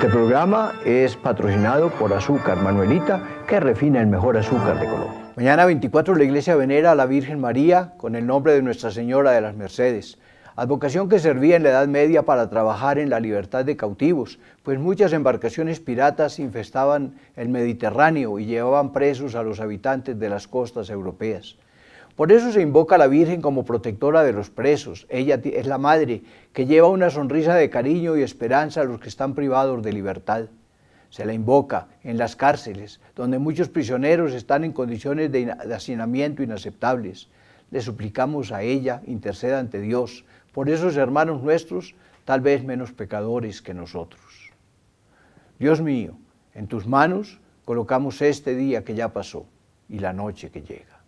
Este programa es patrocinado por Azúcar Manuelita, que refina el mejor azúcar de Colombia. Mañana 24 la iglesia venera a la Virgen María con el nombre de Nuestra Señora de las Mercedes. Advocación que servía en la Edad Media para trabajar en la libertad de cautivos, pues muchas embarcaciones piratas infestaban el Mediterráneo y llevaban presos a los habitantes de las costas europeas. Por eso se invoca a la Virgen como protectora de los presos. Ella es la madre que lleva una sonrisa de cariño y esperanza a los que están privados de libertad. Se la invoca en las cárceles, donde muchos prisioneros están en condiciones de, hacinamiento inaceptables. Le suplicamos a ella, interceda ante Dios, por esos hermanos nuestros, tal vez menos pecadores que nosotros. Dios mío, en tus manos colocamos este día que ya pasó y la noche que llega.